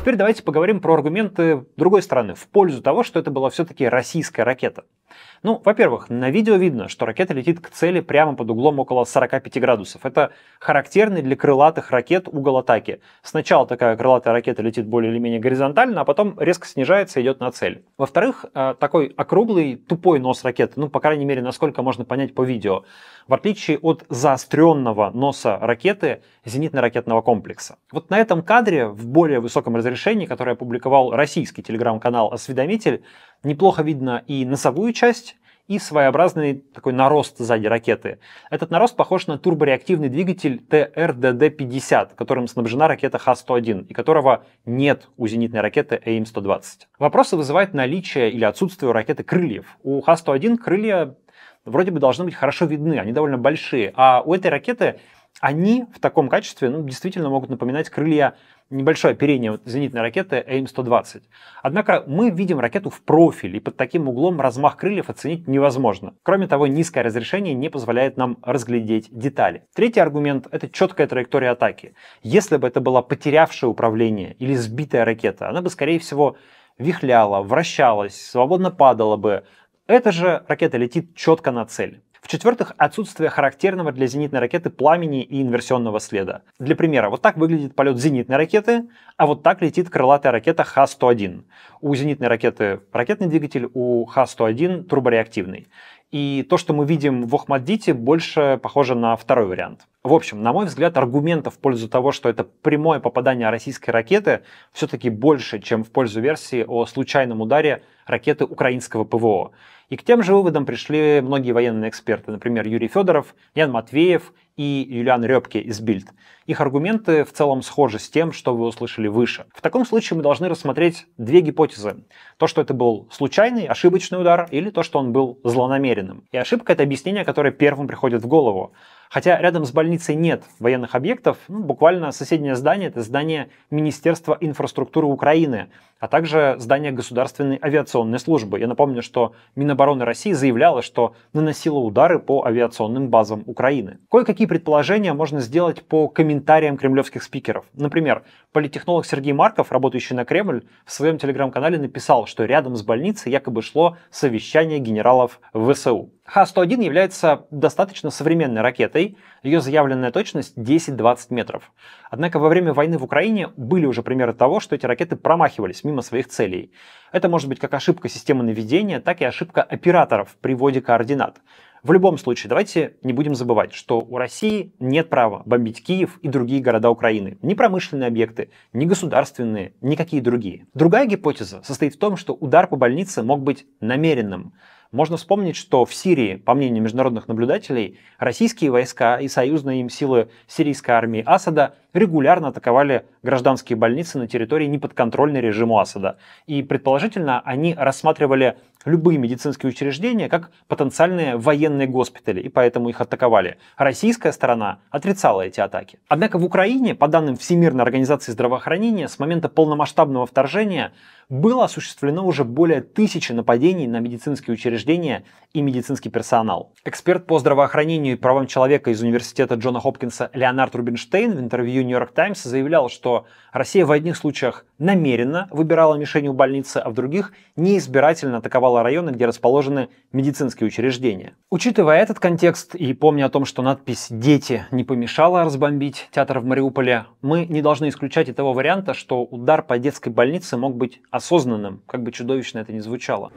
Теперь давайте поговорим про аргументы другой стороны, в пользу того, что это была все-таки российская ракета. Ну, во-первых, на видео видно, что ракета летит к цели прямо под углом около 45 градусов. Это характерный для крылатых ракет угол атаки. Сначала такая крылатая ракета летит более или менее горизонтально, а потом резко снижается и идет на цель. Во-вторых, э, такой округлый, тупой нос ракеты, ну, по крайней мере, насколько можно понять по видео, в отличие от заостренного носа ракеты зенитно-ракетного комплекса. Вот на этом кадре в более высоком разрешении, которое опубликовал российский телеграм-канал «Осведомитель», неплохо видно и носовую часть, и своеобразный такой нарост сзади ракеты. Этот нарост похож на турбореактивный двигатель ТРДД-50, которым снабжена ракета Х-101, и которого нет у зенитной ракеты АИМ-120. Вопросы вызывает наличие или отсутствие у ракеты крыльев. У Х-101 крылья вроде бы должны быть хорошо видны, они довольно большие, а у этой ракеты они в таком качестве ну, действительно могут напоминать крылья небольшое оперение зенитной ракеты AIM-120. Однако мы видим ракету в профиль, и под таким углом размах крыльев оценить невозможно. Кроме того, низкое разрешение не позволяет нам разглядеть детали. Третий аргумент — это четкая траектория атаки. Если бы это была потерявшая управление или сбитая ракета, она бы, скорее всего, вихляла, вращалась, свободно падала бы. Эта же ракета летит четко на цель. В-четвертых, отсутствие характерного для зенитной ракеты пламени и инверсионного следа. Для примера, вот так выглядит полет зенитной ракеты, а вот так летит крылатая ракета Х-101. У зенитной ракеты ракетный двигатель, у Х-101 турбореактивный. И то, что мы видим в Охмаддите, больше похоже на второй вариант. В общем, на мой взгляд, аргументов в пользу того, что это прямое попадание российской ракеты, все-таки больше, чем в пользу версии о случайном ударе ракеты украинского ПВО. И к тем же выводам пришли многие военные эксперты, например, Юрий Федоров, Ян Матвеев и Юлиан Рёбке из Бильд. Их аргументы в целом схожи с тем, что вы услышали выше. В таком случае мы должны рассмотреть две гипотезы. То, что это был случайный, ошибочный удар, или то, что он был злонамеренным. И ошибка — это объяснение, которое первым приходит в голову. Хотя рядом с больницей нет военных объектов, ну, буквально соседнее здание – это здание Министерства инфраструктуры Украины, а также здание Государственной авиационной службы. Я напомню, что Минобороны России заявляла, что наносила удары по авиационным базам Украины. Кое-какие предположения можно сделать по комментариям кремлевских спикеров. Например, политехнолог Сергей Марков, работающий на Кремль, в своем телеграм-канале написал, что рядом с больницей якобы шло совещание генералов ВСУ. Х-101 является достаточно современной ракетой, ее заявленная точность 10-20 метров. Однако во время войны в Украине были уже примеры того, что эти ракеты промахивались мимо своих целей. Это может быть как ошибка системы наведения, так и ошибка операторов при вводе координат. В любом случае, давайте не будем забывать, что у России нет права бомбить Киев и другие города Украины. Ни промышленные объекты, ни государственные, никакие другие. Другая гипотеза состоит в том, что удар по больнице мог быть намеренным. Можно вспомнить, что в Сирии, по мнению международных наблюдателей, российские войска и союзные им силы сирийской армии Асада регулярно атаковали гражданские больницы на территории неподконтрольной режиму Асада. И предположительно они рассматривали любые медицинские учреждения как потенциальные военные госпитали, и поэтому их атаковали. Российская сторона отрицала эти атаки. Однако в Украине, по данным Всемирной организации здравоохранения, с момента полномасштабного вторжения было осуществлено уже более тысячи нападений на медицинские учреждения и медицинский персонал. Эксперт по здравоохранению и правам человека из университета Джона Хопкинса Леонард Рубинштейн в интервью New York Times заявлял, что Россия в одних случаях намеренно выбирала у больницы, а в других неизбирательно атаковала районы, где расположены медицинские учреждения. Учитывая этот контекст и помня о том, что надпись «Дети» не помешала разбомбить театр в Мариуполе, мы не должны исключать и того варианта, что удар по детской больнице мог быть осознанным, как бы чудовищно это ни звучало.